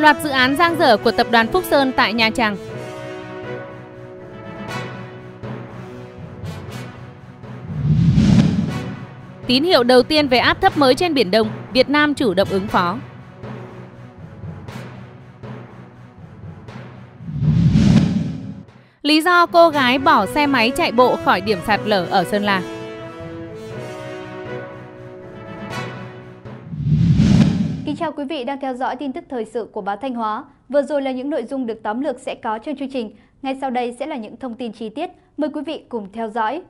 loạt dự án giang dở của tập đoàn Phúc Sơn tại Nha Trang. Tín hiệu đầu tiên về áp thấp mới trên Biển Đông, Việt Nam chủ động ứng phó. Lý do cô gái bỏ xe máy chạy bộ khỏi điểm sạt lở ở Sơn La. Kính chào quý vị đang theo dõi tin tức thời sự của báo Thanh Hóa. Vừa rồi là những nội dung được tóm lược sẽ có trong chương trình. Ngay sau đây sẽ là những thông tin chi tiết. Mời quý vị cùng theo dõi.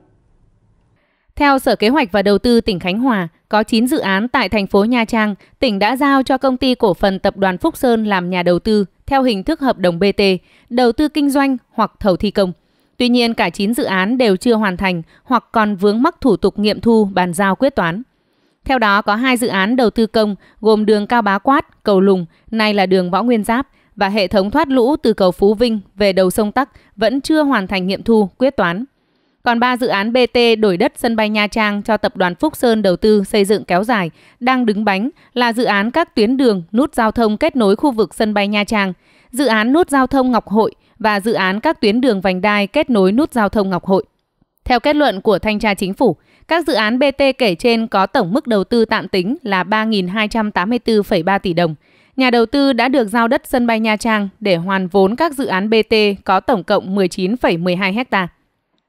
Theo Sở Kế hoạch và Đầu tư tỉnh Khánh Hòa, có 9 dự án tại thành phố Nha Trang, tỉnh đã giao cho công ty cổ phần tập đoàn Phúc Sơn làm nhà đầu tư theo hình thức hợp đồng BT, đầu tư kinh doanh hoặc thầu thi công. Tuy nhiên, cả 9 dự án đều chưa hoàn thành hoặc còn vướng mắc thủ tục nghiệm thu bàn giao quyết toán. Theo đó có hai dự án đầu tư công gồm đường Cao Bá Quát, cầu Lùng, nay là đường Võ Nguyên Giáp và hệ thống thoát lũ từ cầu Phú Vinh về đầu sông Tắc vẫn chưa hoàn thành nghiệm thu, quyết toán. Còn ba dự án BT đổi đất sân bay Nha Trang cho tập đoàn Phúc Sơn đầu tư xây dựng kéo dài đang đứng bánh là dự án các tuyến đường nút giao thông kết nối khu vực sân bay Nha Trang, dự án nút giao thông Ngọc Hội và dự án các tuyến đường vành đai kết nối nút giao thông Ngọc Hội. Theo kết luận của Thanh tra Chính phủ, các dự án BT kể trên có tổng mức đầu tư tạm tính là 3.284,3 tỷ đồng. Nhà đầu tư đã được giao đất sân bay Nha Trang để hoàn vốn các dự án BT có tổng cộng 19,12 ha.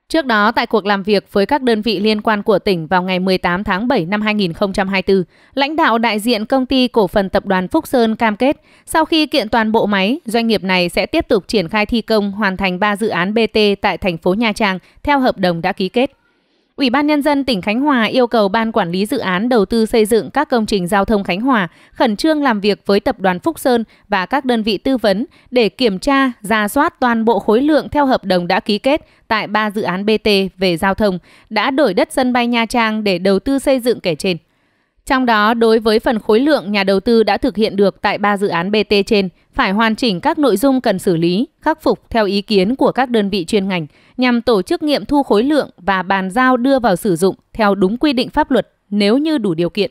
Trước đó, tại cuộc làm việc với các đơn vị liên quan của tỉnh vào ngày 18 tháng 7 năm 2024, lãnh đạo đại diện công ty cổ phần tập đoàn Phúc Sơn cam kết sau khi kiện toàn bộ máy, doanh nghiệp này sẽ tiếp tục triển khai thi công hoàn thành 3 dự án BT tại thành phố Nha Trang theo hợp đồng đã ký kết. Ủy ban Nhân dân tỉnh Khánh Hòa yêu cầu Ban Quản lý Dự án Đầu tư xây dựng các công trình giao thông Khánh Hòa khẩn trương làm việc với Tập đoàn Phúc Sơn và các đơn vị tư vấn để kiểm tra, ra soát toàn bộ khối lượng theo hợp đồng đã ký kết tại ba dự án BT về giao thông đã đổi đất sân bay Nha Trang để đầu tư xây dựng kể trên. Trong đó, đối với phần khối lượng nhà đầu tư đã thực hiện được tại ba dự án BT trên, phải hoàn chỉnh các nội dung cần xử lý, khắc phục theo ý kiến của các đơn vị chuyên ngành nhằm tổ chức nghiệm thu khối lượng và bàn giao đưa vào sử dụng theo đúng quy định pháp luật nếu như đủ điều kiện.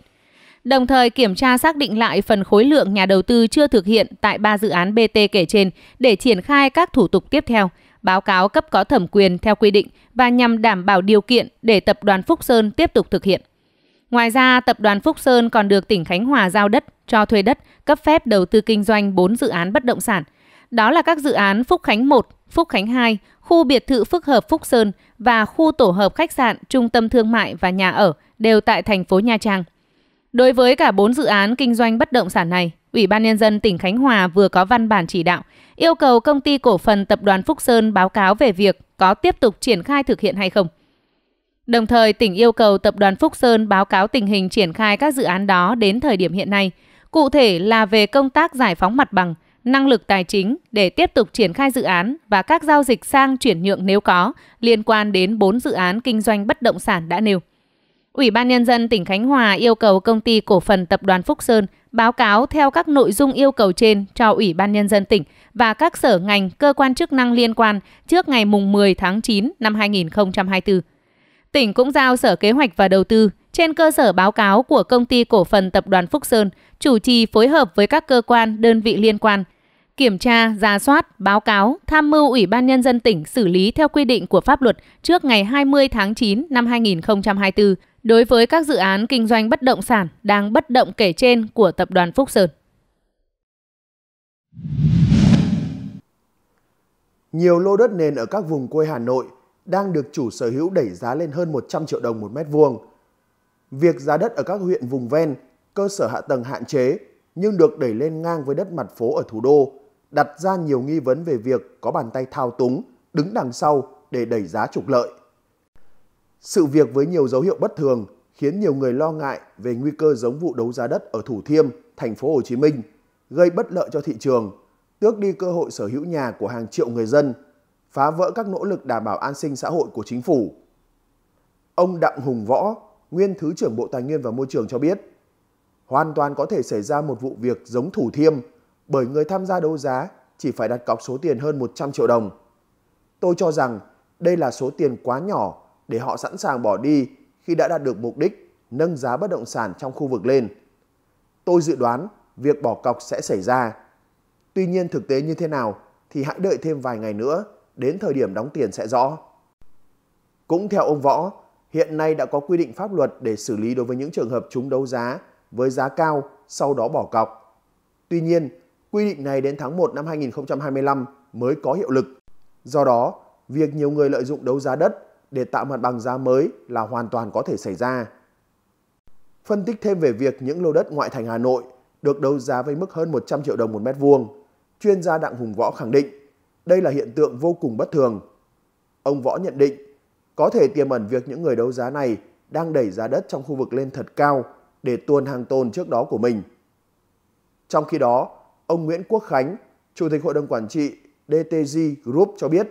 Đồng thời kiểm tra xác định lại phần khối lượng nhà đầu tư chưa thực hiện tại ba dự án BT kể trên để triển khai các thủ tục tiếp theo, báo cáo cấp có thẩm quyền theo quy định và nhằm đảm bảo điều kiện để tập đoàn Phúc Sơn tiếp tục thực hiện. Ngoài ra, tập đoàn Phúc Sơn còn được tỉnh Khánh Hòa giao đất, cho thuê đất, cấp phép đầu tư kinh doanh 4 dự án bất động sản. Đó là các dự án Phúc Khánh 1, Phúc Khánh 2, khu biệt thự phức hợp Phúc Sơn và khu tổ hợp khách sạn, trung tâm thương mại và nhà ở đều tại thành phố Nha Trang. Đối với cả 4 dự án kinh doanh bất động sản này, Ủy ban Nhân dân tỉnh Khánh Hòa vừa có văn bản chỉ đạo yêu cầu công ty cổ phần tập đoàn Phúc Sơn báo cáo về việc có tiếp tục triển khai thực hiện hay không. Đồng thời, tỉnh yêu cầu Tập đoàn Phúc Sơn báo cáo tình hình triển khai các dự án đó đến thời điểm hiện nay, cụ thể là về công tác giải phóng mặt bằng, năng lực tài chính để tiếp tục triển khai dự án và các giao dịch sang chuyển nhượng nếu có liên quan đến 4 dự án kinh doanh bất động sản đã nêu. Ủy ban Nhân dân tỉnh Khánh Hòa yêu cầu công ty cổ phần tập đoàn Phúc Sơn báo cáo theo các nội dung yêu cầu trên cho Ủy ban Nhân dân tỉnh và các sở ngành, cơ quan chức năng liên quan trước ngày mùng 10 tháng 9 năm 2024. Tỉnh cũng giao Sở Kế hoạch và Đầu tư trên cơ sở báo cáo của công ty cổ phần tập đoàn Phúc Sơn chủ trì phối hợp với các cơ quan, đơn vị liên quan kiểm tra, ra soát, báo cáo, tham mưu Ủy ban Nhân dân tỉnh xử lý theo quy định của pháp luật trước ngày 20 tháng 9 năm 2024 đối với các dự án kinh doanh bất động sản đang bất động kể trên của Tập đoàn Phúc Sơn. Nhiều lô đất nền ở các vùng quê Hà Nội đang được chủ sở hữu đẩy giá lên hơn 100 triệu đồng một mét vuông. Việc giá đất ở các huyện vùng ven, cơ sở hạ tầng hạn chế nhưng được đẩy lên ngang với đất mặt phố ở thủ đô, đặt ra nhiều nghi vấn về việc có bàn tay thao túng đứng đằng sau để đẩy giá trục lợi. Sự việc với nhiều dấu hiệu bất thường khiến nhiều người lo ngại về nguy cơ giống vụ đấu giá đất ở Thủ Thiêm, thành phố Hồ Chí Minh, gây bất lợi cho thị trường, tước đi cơ hội sở hữu nhà của hàng triệu người dân phá vỡ các nỗ lực đảm bảo an sinh xã hội của chính phủ. Ông Đặng Hùng Võ, nguyên Thứ trưởng Bộ Tài nguyên và Môi trường cho biết, hoàn toàn có thể xảy ra một vụ việc giống Thủ Thiêm bởi người tham gia đấu giá chỉ phải đặt cọc số tiền hơn 100 triệu đồng. Tôi cho rằng đây là số tiền quá nhỏ để họ sẵn sàng bỏ đi khi đã đạt được mục đích nâng giá bất động sản trong khu vực lên. Tôi dự đoán việc bỏ cọc sẽ xảy ra. Tuy nhiên thực tế như thế nào thì hãy đợi thêm vài ngày nữa đến thời điểm đóng tiền sẽ rõ. Cũng theo ông Võ, hiện nay đã có quy định pháp luật để xử lý đối với những trường hợp chúng đấu giá với giá cao sau đó bỏ cọc. Tuy nhiên, quy định này đến tháng 1 năm 2025 mới có hiệu lực. Do đó, việc nhiều người lợi dụng đấu giá đất để tạo mặt bằng giá mới là hoàn toàn có thể xảy ra. Phân tích thêm về việc những lô đất ngoại thành Hà Nội được đấu giá với mức hơn 100 triệu đồng một mét vuông, chuyên gia Đặng Hùng Võ khẳng định đây là hiện tượng vô cùng bất thường. Ông Võ nhận định, có thể tiềm ẩn việc những người đấu giá này đang đẩy giá đất trong khu vực lên thật cao để tuôn hàng tồn trước đó của mình. Trong khi đó, ông Nguyễn Quốc Khánh, Chủ tịch Hội đồng Quản trị DTG Group cho biết,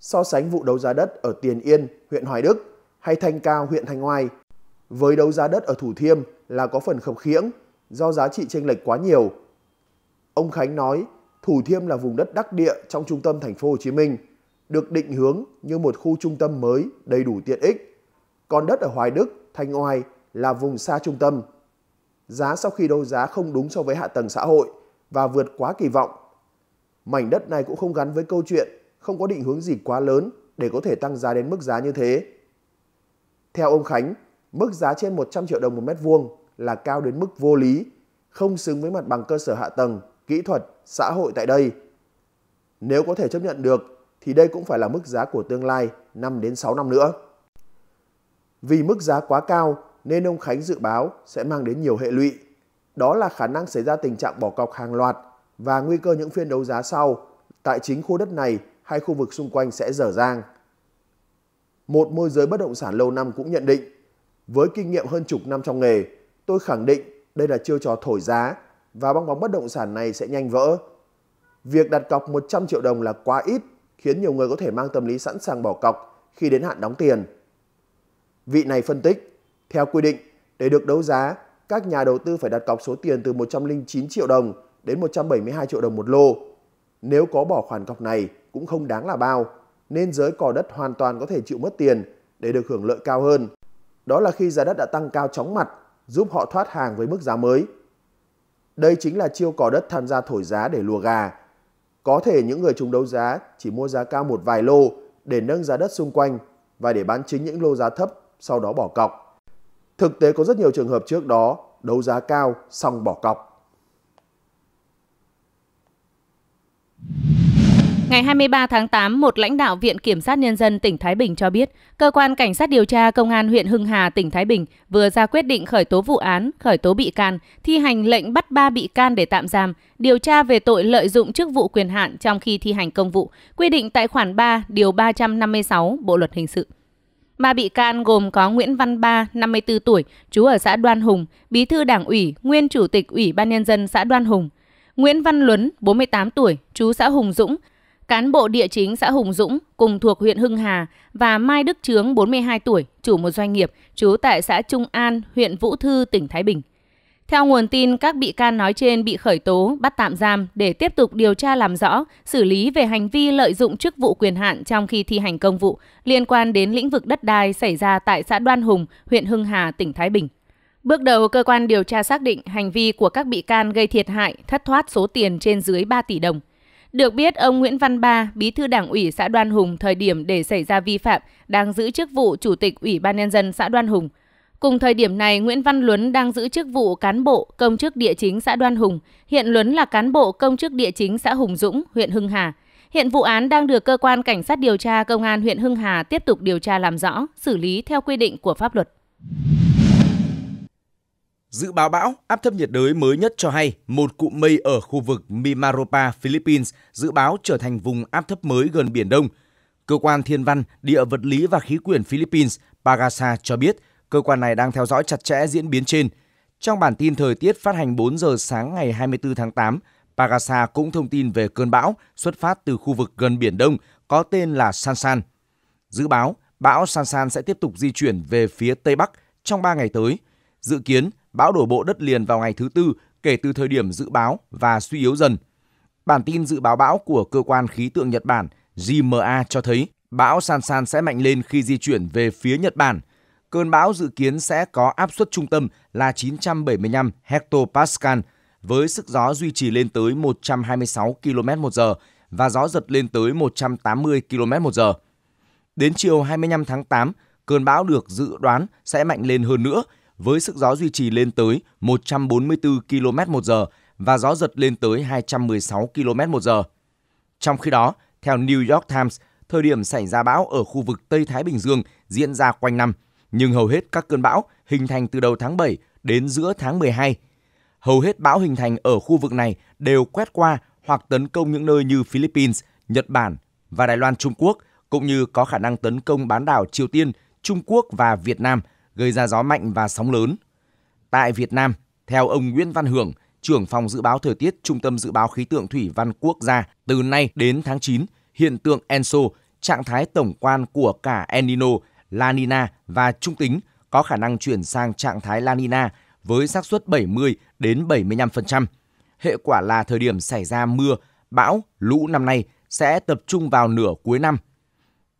so sánh vụ đấu giá đất ở Tiền Yên, huyện Hoài Đức hay Thanh Cao, huyện Thanh Oai với đấu giá đất ở Thủ Thiêm là có phần khập khiễng do giá trị chênh lệch quá nhiều. Ông Khánh nói Thủ Thiêm là vùng đất đắc địa trong trung tâm thành phố Hồ Chí Minh, được định hướng như một khu trung tâm mới đầy đủ tiện ích. Còn đất ở Hoài Đức, Thanh Oai là vùng xa trung tâm. Giá sau khi đấu giá không đúng so với hạ tầng xã hội và vượt quá kỳ vọng. Mảnh đất này cũng không gắn với câu chuyện, không có định hướng gì quá lớn để có thể tăng giá đến mức giá như thế. Theo ông Khánh, mức giá trên 100 triệu đồng một mét vuông là cao đến mức vô lý, không xứng với mặt bằng cơ sở hạ tầng kỹ thuật, xã hội tại đây. Nếu có thể chấp nhận được thì đây cũng phải là mức giá của tương lai 5 đến 6 năm nữa. Vì mức giá quá cao nên ông Khánh dự báo sẽ mang đến nhiều hệ lụy. Đó là khả năng xảy ra tình trạng bỏ cọc hàng loạt và nguy cơ những phiên đấu giá sau tại chính khu đất này hay khu vực xung quanh sẽ dở dang. Một môi giới bất động sản lâu năm cũng nhận định, với kinh nghiệm hơn chục năm trong nghề, tôi khẳng định đây là chiêu trò thổi giá và bong bóng bất động sản này sẽ nhanh vỡ. Việc đặt cọc 100 triệu đồng là quá ít, khiến nhiều người có thể mang tâm lý sẵn sàng bỏ cọc khi đến hạn đóng tiền. Vị này phân tích, theo quy định, để được đấu giá, các nhà đầu tư phải đặt cọc số tiền từ 109 triệu đồng đến 172 triệu đồng một lô. Nếu có bỏ khoản cọc này cũng không đáng là bao, nên giới cò đất hoàn toàn có thể chịu mất tiền để được hưởng lợi cao hơn. Đó là khi giá đất đã tăng cao chóng mặt, giúp họ thoát hàng với mức giá mới. Đây chính là chiêu cò đất tham gia thổi giá để lùa gà. Có thể những người chúng đấu giá chỉ mua giá cao một vài lô để nâng giá đất xung quanh và để bán chính những lô giá thấp sau đó bỏ cọc. Thực tế có rất nhiều trường hợp trước đó đấu giá cao xong bỏ cọc. Ngày 23 tháng 8, một lãnh đạo Viện Kiểm sát Nhân dân tỉnh Thái Bình cho biết, Cơ quan Cảnh sát điều tra Công an huyện Hưng Hà, tỉnh Thái Bình vừa ra quyết định khởi tố vụ án, khởi tố bị can, thi hành lệnh bắt 3 bị can để tạm giam, điều tra về tội lợi dụng chức vụ quyền hạn trong khi thi hành công vụ, quy định tại khoản 3, điều 356 Bộ Luật Hình sự. Ba bị can gồm có Nguyễn Văn Ba, 54 tuổi, trú ở xã Đoan Hùng, bí thư đảng ủy, nguyên chủ tịch Ủy ban Nhân dân xã Đoan Hùng, Nguyễn Văn Luấn, 48 tuổi, chú xã Hùng Dũng, cán bộ địa chính xã Hùng Dũng cùng thuộc huyện Hưng Hà và Mai Đức Trướng 42 tuổi, chủ một doanh nghiệp, trú tại xã Trung An, huyện Vũ Thư, tỉnh Thái Bình. Theo nguồn tin, các bị can nói trên bị khởi tố, bắt tạm giam để tiếp tục điều tra làm rõ, xử lý về hành vi lợi dụng chức vụ quyền hạn trong khi thi hành công vụ liên quan đến lĩnh vực đất đai xảy ra tại xã Đoan Hùng, huyện Hưng Hà, tỉnh Thái Bình. Bước đầu, cơ quan điều tra xác định hành vi của các bị can gây thiệt hại, thất thoát số tiền trên dưới 3 tỷ đồng. Được biết, ông Nguyễn Văn Ba, bí thư đảng ủy xã Đoan Hùng thời điểm để xảy ra vi phạm, đang giữ chức vụ Chủ tịch Ủy ban Nhân dân xã Đoan Hùng. Cùng thời điểm này, Nguyễn Văn Luấn đang giữ chức vụ cán bộ công chức địa chính xã Đoan Hùng. Hiện Luấn là cán bộ công chức địa chính xã Hùng Dũng, huyện Hưng Hà. Hiện vụ án đang được cơ quan cảnh sát điều tra công an huyện Hưng Hà tiếp tục điều tra làm rõ, xử lý theo quy định của pháp luật. Dự báo bão áp thấp nhiệt đới mới nhất cho hay một cụm mây ở khu vực Mimaropa, Philippines dự báo trở thành vùng áp thấp mới gần Biển Đông. Cơ quan Thiên văn, Địa vật lý và Khí quyển Philippines Pagasa cho biết cơ quan này đang theo dõi chặt chẽ diễn biến trên. Trong bản tin thời tiết phát hành 4 giờ sáng ngày 24 tháng 8, Pagasa cũng thông tin về cơn bão xuất phát từ khu vực gần Biển Đông có tên là San San. Dự báo, bão San San sẽ tiếp tục di chuyển về phía Tây Bắc trong 3 ngày tới. Dự kiến, bão đổ bộ đất liền vào ngày thứ tư kể từ thời điểm dự báo và suy yếu dần. Bản tin dự báo bão của cơ quan khí tượng Nhật Bản JMA cho thấy bão San San sẽ mạnh lên khi di chuyển về phía Nhật Bản. Cơn bão dự kiến sẽ có áp suất trung tâm là 975 hectopascal với sức gió duy trì lên tới 126 km h và gió giật lên tới 180 km h Đến chiều 25 tháng 8, cơn bão được dự đoán sẽ mạnh lên hơn nữa – với sức gió duy trì lên tới 144 km một giờ và gió giật lên tới 216 km một giờ. Trong khi đó, theo New York Times, thời điểm xảy ra bão ở khu vực Tây Thái Bình Dương diễn ra quanh năm, nhưng hầu hết các cơn bão hình thành từ đầu tháng 7 đến giữa tháng 12. Hầu hết bão hình thành ở khu vực này đều quét qua hoặc tấn công những nơi như Philippines, Nhật Bản và Đài Loan Trung Quốc, cũng như có khả năng tấn công bán đảo Triều Tiên, Trung Quốc và Việt Nam – gây ra gió mạnh và sóng lớn. Tại Việt Nam, theo ông Nguyễn Văn Hưởng, trưởng phòng dự báo thời tiết Trung tâm Dự báo Khí tượng Thủy văn Quốc gia, từ nay đến tháng 9, hiện tượng Enso, trạng thái tổng quan của cả El Nino, La Nina và trung tính có khả năng chuyển sang trạng thái La Nina với xác suất 70 đến 75%. Hệ quả là thời điểm xảy ra mưa, bão, lũ năm nay sẽ tập trung vào nửa cuối năm.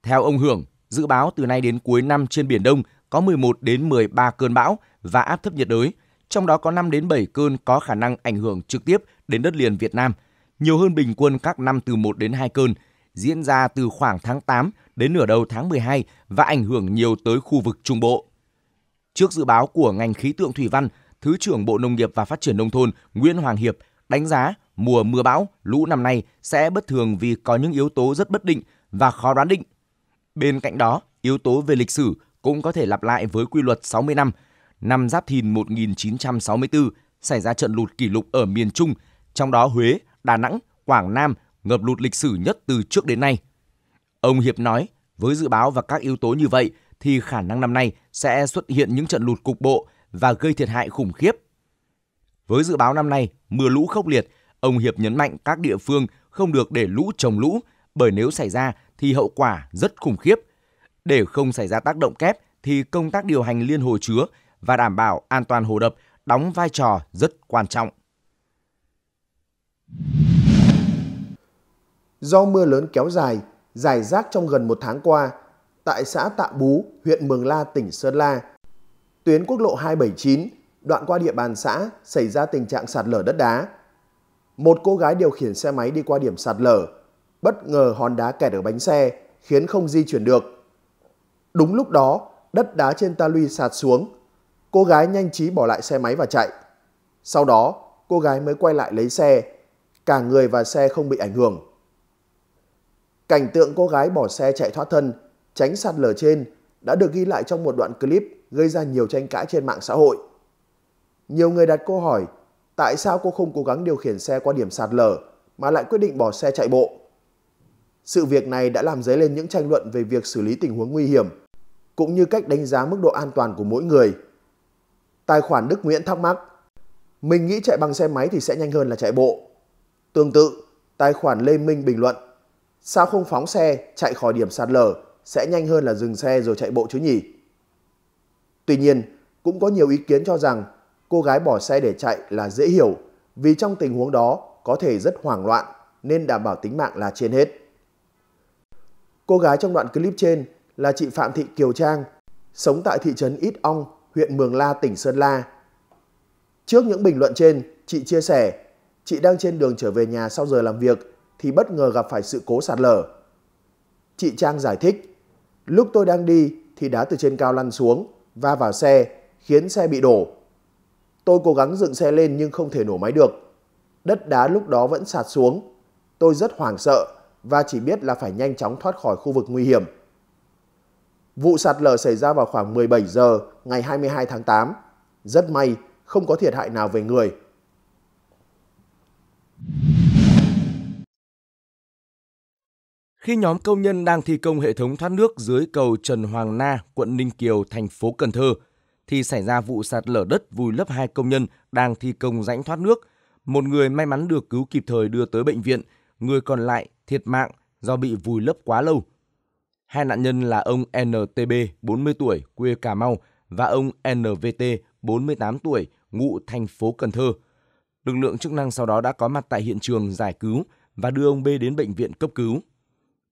Theo ông Hưởng, dự báo từ nay đến cuối năm trên Biển Đông có 11 đến 13 cơn bão và áp thấp nhiệt đới, trong đó có 5 đến 7 cơn có khả năng ảnh hưởng trực tiếp đến đất liền Việt Nam, nhiều hơn bình quân các năm từ 1 đến 2 cơn, diễn ra từ khoảng tháng 8 đến nửa đầu tháng 12 và ảnh hưởng nhiều tới khu vực Trung Bộ. Trước dự báo của ngành khí tượng thủy văn, Thứ trưởng Bộ Nông nghiệp và Phát triển Nông thôn Nguyễn Hoàng Hiệp đánh giá mùa mưa bão, lũ năm nay sẽ bất thường vì có những yếu tố rất bất định và khó đoán định. Bên cạnh đó, yếu tố về lịch sử cũng có thể lặp lại với quy luật 60 năm. Năm Giáp Thìn 1964 xảy ra trận lụt kỷ lục ở miền Trung, trong đó Huế, Đà Nẵng, Quảng Nam ngập lụt lịch sử nhất từ trước đến nay. Ông Hiệp nói, với dự báo và các yếu tố như vậy thì khả năng năm nay sẽ xuất hiện những trận lụt cục bộ và gây thiệt hại khủng khiếp. Với dự báo năm nay, mưa lũ khốc liệt, ông Hiệp nhấn mạnh các địa phương không được để lũ trồng lũ, bởi nếu xảy ra thì hậu quả rất khủng khiếp để không xảy ra tác động kép thì công tác điều hành liên hồ chứa và đảm bảo an toàn hồ đập đóng vai trò rất quan trọng. Do mưa lớn kéo dài, dài rác trong gần một tháng qua, tại xã Tạ Bú, huyện Mường La, tỉnh Sơn La, tuyến quốc lộ 279 đoạn qua địa bàn xã xảy ra tình trạng sạt lở đất đá. Một cô gái điều khiển xe máy đi qua điểm sạt lở, bất ngờ hòn đá kẹt ở bánh xe khiến không di chuyển được. Đúng lúc đó, đất đá trên ta luy sạt xuống. Cô gái nhanh trí bỏ lại xe máy và chạy. Sau đó, cô gái mới quay lại lấy xe. Cả người và xe không bị ảnh hưởng. Cảnh tượng cô gái bỏ xe chạy thoát thân, tránh sạt lở trên đã được ghi lại trong một đoạn clip gây ra nhiều tranh cãi trên mạng xã hội. Nhiều người đặt câu hỏi tại sao cô không cố gắng điều khiển xe qua điểm sạt lở mà lại quyết định bỏ xe chạy bộ. Sự việc này đã làm dấy lên những tranh luận về việc xử lý tình huống nguy hiểm cũng như cách đánh giá mức độ an toàn của mỗi người. Tài khoản Đức Nguyễn thắc mắc, mình nghĩ chạy bằng xe máy thì sẽ nhanh hơn là chạy bộ. Tương tự, tài khoản Lê Minh bình luận, sao không phóng xe chạy khỏi điểm sạt lở sẽ nhanh hơn là dừng xe rồi chạy bộ chứ nhỉ? Tuy nhiên, cũng có nhiều ý kiến cho rằng cô gái bỏ xe để chạy là dễ hiểu vì trong tình huống đó có thể rất hoảng loạn nên đảm bảo tính mạng là trên hết. Cô gái trong đoạn clip trên là chị Phạm Thị Kiều Trang, sống tại thị trấn Ít Ong, huyện Mường La, tỉnh Sơn La. Trước những bình luận trên, chị chia sẻ, chị đang trên đường trở về nhà sau giờ làm việc thì bất ngờ gặp phải sự cố sạt lở. Chị Trang giải thích, lúc tôi đang đi thì đá từ trên cao lăn xuống, va vào xe, khiến xe bị đổ. Tôi cố gắng dựng xe lên nhưng không thể nổ máy được. Đất đá lúc đó vẫn sạt xuống. Tôi rất hoảng sợ và chỉ biết là phải nhanh chóng thoát khỏi khu vực nguy hiểm. Vụ sạt lở xảy ra vào khoảng 17 giờ ngày 22 tháng 8. Rất may không có thiệt hại nào về người. Khi nhóm công nhân đang thi công hệ thống thoát nước dưới cầu Trần Hoàng Na, quận Ninh Kiều, thành phố Cần Thơ, thì xảy ra vụ sạt lở đất vùi lấp hai công nhân đang thi công rãnh thoát nước. Một người may mắn được cứu kịp thời đưa tới bệnh viện, người còn lại thiệt mạng do bị vùi lấp quá lâu Hai nạn nhân là ông NTB, 40 tuổi, quê Cà Mau và ông NVT, 48 tuổi, ngụ thành phố Cần Thơ. Lực lượng chức năng sau đó đã có mặt tại hiện trường giải cứu và đưa ông B đến bệnh viện cấp cứu.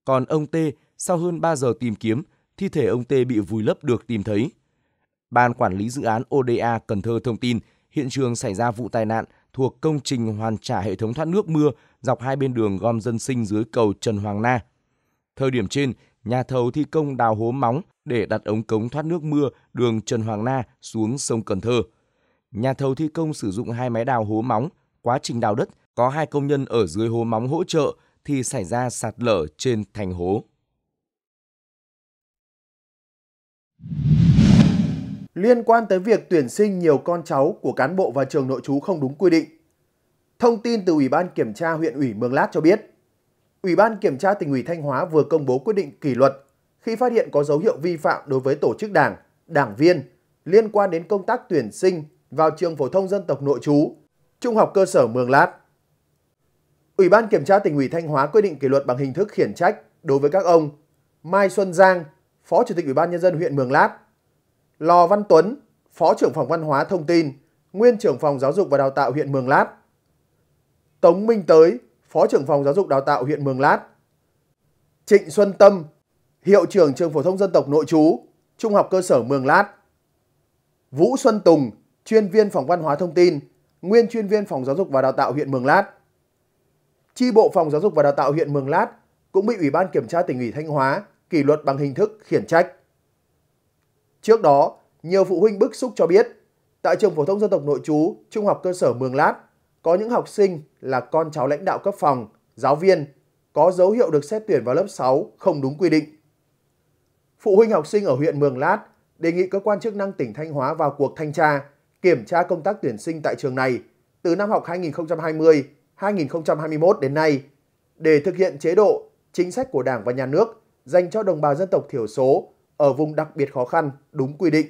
Còn ông T, sau hơn 3 giờ tìm kiếm, thi thể ông T bị vùi lấp được tìm thấy. Ban quản lý dự án ODA Cần Thơ thông tin, hiện trường xảy ra vụ tai nạn thuộc công trình hoàn trả hệ thống thoát nước mưa dọc hai bên đường gom dân sinh dưới cầu Trần Hoàng Na. Thời điểm trên, nhà thầu thi công đào hố móng để đặt ống cống thoát nước mưa đường Trần Hoàng Na xuống sông Cần Thơ. Nhà thầu thi công sử dụng hai máy đào hố móng, quá trình đào đất có hai công nhân ở dưới hố móng hỗ trợ thì xảy ra sạt lở trên thành hố. Liên quan tới việc tuyển sinh nhiều con cháu của cán bộ và trường nội trú không đúng quy định. Thông tin từ Ủy ban Kiểm tra huyện ủy Mường Lát cho biết, Ủy ban Kiểm tra tỉnh ủy Thanh Hóa vừa công bố quyết định kỷ luật khi phát hiện có dấu hiệu vi phạm đối với tổ chức đảng, đảng viên liên quan đến công tác tuyển sinh vào trường phổ thông dân tộc nội trú, trung học cơ sở Mường Lát. Ủy ban Kiểm tra tỉnh ủy Thanh Hóa quyết định kỷ luật bằng hình thức khiển trách đối với các ông Mai Xuân Giang, Phó Chủ tịch Ủy ban Nhân dân huyện Mường Lát, Lò Văn Tuấn, Phó trưởng phòng văn hóa thông tin, Nguyên trưởng phòng giáo dục và đào tạo huyện Mường Lát, Tống Minh Tới, Phó trưởng phòng giáo dục đào tạo huyện Mường Lát. Trịnh Xuân Tâm, Hiệu trưởng trường phổ thông dân tộc nội trú, Trung học cơ sở Mường Lát. Vũ Xuân Tùng, chuyên viên phòng văn hóa thông tin, nguyên chuyên viên phòng giáo dục và đào tạo huyện Mường Lát. Chi bộ phòng giáo dục và đào tạo huyện Mường Lát cũng bị Ủy ban kiểm tra tỉnh ủy Thanh Hóa kỷ luật bằng hình thức khiển trách. Trước đó, nhiều phụ huynh bức xúc cho biết, tại trường phổ thông dân tộc nội trú, trung học cơ sở Mường Lát, có những học sinh là con cháu lãnh đạo cấp phòng, giáo viên có dấu hiệu được xét tuyển vào lớp 6 không đúng quy định. Phụ huynh học sinh ở huyện Mường Lát đề nghị cơ quan chức năng tỉnh Thanh Hóa vào cuộc thanh tra, kiểm tra công tác tuyển sinh tại trường này từ năm học 2020-2021 đến nay để thực hiện chế độ, chính sách của Đảng và Nhà nước dành cho đồng bào dân tộc thiểu số ở vùng đặc biệt khó khăn đúng quy định.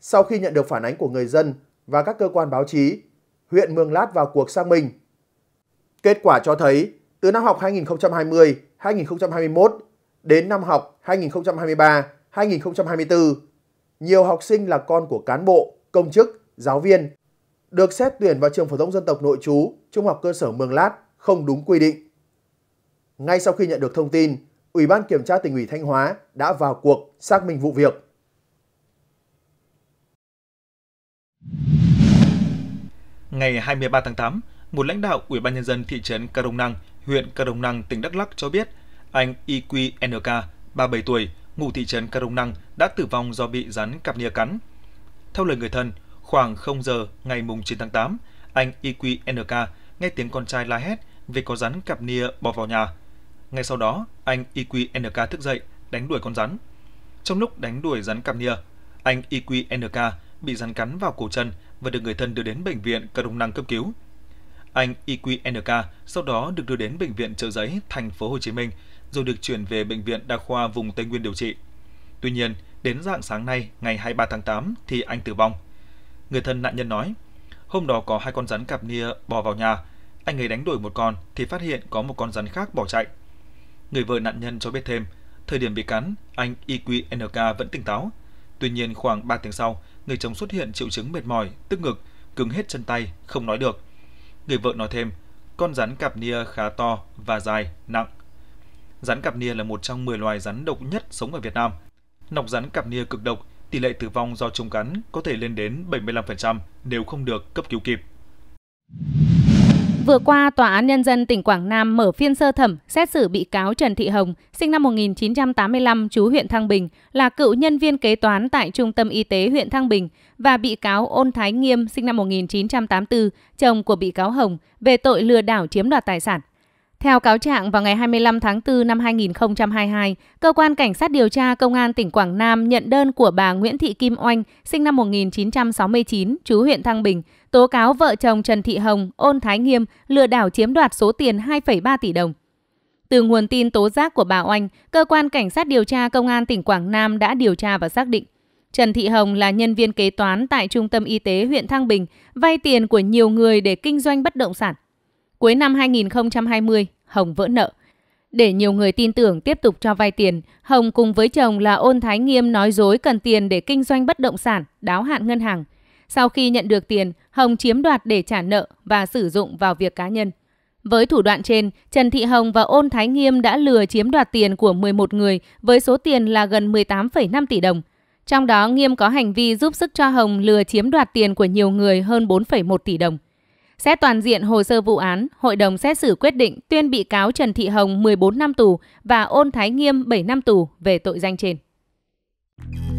Sau khi nhận được phản ánh của người dân và các cơ quan báo chí, huyện Mường Lát vào cuộc xác minh. Kết quả cho thấy, từ năm học 2020-2021 đến năm học 2023-2024, nhiều học sinh là con của cán bộ, công chức, giáo viên được xét tuyển vào trường phổ thông dân tộc nội trú Trung học cơ sở Mường Lát không đúng quy định. Ngay sau khi nhận được thông tin, Ủy ban Kiểm tra tỉnh ủy Thanh Hóa đã vào cuộc xác minh vụ việc. Ngày 23 tháng 8, một lãnh đạo Ủy ban nhân dân thị trấn Ca Rông Năng, huyện Ca Rông Năng, tỉnh Đắk Lắk cho biết, anh IQNK, 37 tuổi, ngụ thị trấn Ca Rông Năng đã tử vong do bị rắn cạp nia cắn. Theo lời người thân, khoảng 0 giờ ngày 9 tháng 8, anh IQNK nghe tiếng con trai la hét vì có rắn cạp nia bò vào nhà. Ngay sau đó, anh IQNK thức dậy, đánh đuổi con rắn. Trong lúc đánh đuổi rắn cạp nia, anh IQNK bị rắn cắn vào cổ chân và được người thân đưa đến bệnh viện cơ đông năng cấp cứu. Anh IQNK sau đó được đưa đến bệnh viện Trợ Giấy, thành phố Hồ Chí Minh, rồi được chuyển về bệnh viện đa khoa vùng Tây Nguyên điều trị. Tuy nhiên, đến dạng sáng nay, ngày 23 tháng 8 thì anh tử vong. Người thân nạn nhân nói, hôm đó có hai con rắn cạp nia bò vào nhà, anh ấy đánh đuổi một con thì phát hiện có một con rắn khác bỏ chạy. Người vợ nạn nhân cho biết thêm, thời điểm bị cắn, anh IQNK vẫn tỉnh táo, Tuy nhiên khoảng 3 tiếng sau, người chồng xuất hiện triệu chứng mệt mỏi, tức ngực, cứng hết chân tay, không nói được. Người vợ nói thêm, con rắn cạp nia khá to và dài, nặng. Rắn cạp nia là một trong 10 loài rắn độc nhất sống ở Việt Nam. Nọc rắn cạp nia cực độc, tỷ lệ tử vong do trùng cắn có thể lên đến 75% nếu không được cấp cứu kịp. Vừa qua, Tòa án Nhân dân tỉnh Quảng Nam mở phiên sơ thẩm xét xử bị cáo Trần Thị Hồng, sinh năm 1985, chú huyện Thăng Bình, là cựu nhân viên kế toán tại Trung tâm Y tế huyện Thăng Bình và bị cáo Ôn Thái Nghiêm, sinh năm 1984, chồng của bị cáo Hồng, về tội lừa đảo chiếm đoạt tài sản. Theo cáo trạng, vào ngày 25 tháng 4 năm 2022, Cơ quan Cảnh sát điều tra Công an tỉnh Quảng Nam nhận đơn của bà Nguyễn Thị Kim Oanh, sinh năm 1969, chú huyện Thăng Bình, tố cáo vợ chồng Trần Thị Hồng, Ôn Thái Nghiêm lừa đảo chiếm đoạt số tiền 2,3 tỷ đồng. Từ nguồn tin tố giác của bà Oanh, Cơ quan Cảnh sát điều tra Công an tỉnh Quảng Nam đã điều tra và xác định Trần Thị Hồng là nhân viên kế toán tại Trung tâm Y tế huyện Thăng Bình, vay tiền của nhiều người để kinh doanh bất động sản. Cuối năm 2020, Hồng vỡ nợ. Để nhiều người tin tưởng tiếp tục cho vay tiền, Hồng cùng với chồng là Ôn Thái Nghiêm nói dối cần tiền để kinh doanh bất động sản, đáo hạn ngân hàng. Sau khi nhận được tiền, Hồng chiếm đoạt để trả nợ và sử dụng vào việc cá nhân. Với thủ đoạn trên, Trần Thị Hồng và Ôn Thái Nghiêm đã lừa chiếm đoạt tiền của 11 người với số tiền là gần 18,5 tỷ đồng. Trong đó, Nghiêm có hành vi giúp sức cho Hồng lừa chiếm đoạt tiền của nhiều người hơn 4,1 tỷ đồng. Xét toàn diện hồ sơ vụ án, hội đồng xét xử quyết định tuyên bị cáo Trần Thị Hồng 14 năm tù và Ôn Thái Nghiêm 7 năm tù về tội danh trên.